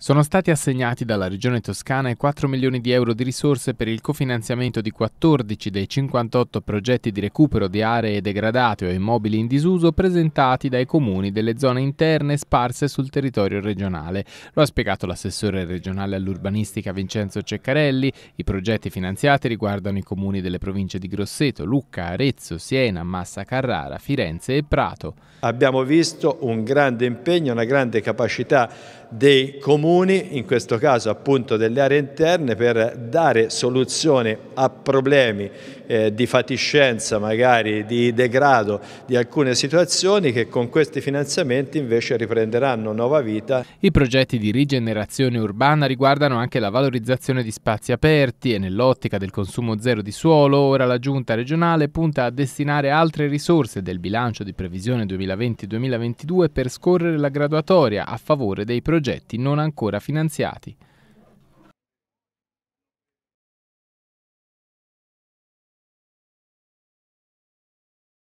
Sono stati assegnati dalla Regione Toscana 4 milioni di euro di risorse per il cofinanziamento di 14 dei 58 progetti di recupero di aree degradate o immobili in disuso presentati dai comuni delle zone interne sparse sul territorio regionale. Lo ha spiegato l'assessore regionale all'urbanistica Vincenzo Ceccarelli. I progetti finanziati riguardano i comuni delle province di Grosseto, Lucca, Arezzo, Siena, Massa Carrara, Firenze e Prato. Abbiamo visto un grande impegno, una grande capacità dei comuni comuni, in questo caso appunto delle aree interne, per dare soluzione a problemi eh, di fatiscenza, magari di degrado di alcune situazioni che con questi finanziamenti invece riprenderanno nuova vita. I progetti di rigenerazione urbana riguardano anche la valorizzazione di spazi aperti e nell'ottica del consumo zero di suolo, ora la Giunta regionale punta a destinare altre risorse del bilancio di previsione 2020-2022 per scorrere la graduatoria a favore dei progetti non ancora ancora finanziati.